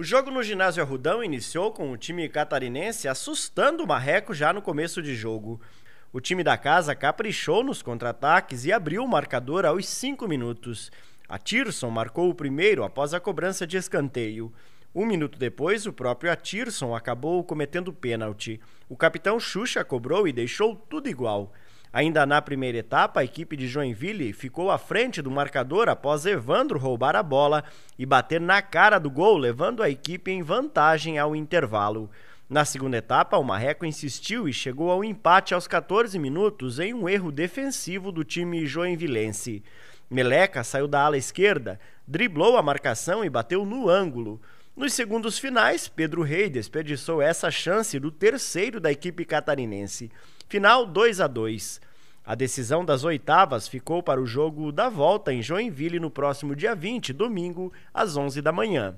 O jogo no ginásio Arrudão iniciou com o time catarinense assustando o Marreco já no começo de jogo. O time da casa caprichou nos contra-ataques e abriu o marcador aos cinco minutos. Tirson marcou o primeiro após a cobrança de escanteio. Um minuto depois, o próprio Atirson acabou cometendo pênalti. O capitão Xuxa cobrou e deixou tudo igual. Ainda na primeira etapa, a equipe de Joinville ficou à frente do marcador após Evandro roubar a bola e bater na cara do gol, levando a equipe em vantagem ao intervalo. Na segunda etapa, o Marreco insistiu e chegou ao empate aos 14 minutos em um erro defensivo do time joinvilense. Meleca saiu da ala esquerda, driblou a marcação e bateu no ângulo. Nos segundos finais, Pedro Rei desperdiçou essa chance do terceiro da equipe catarinense. Final 2 a 2. A decisão das oitavas ficou para o jogo da volta em Joinville no próximo dia 20, domingo, às 11 da manhã.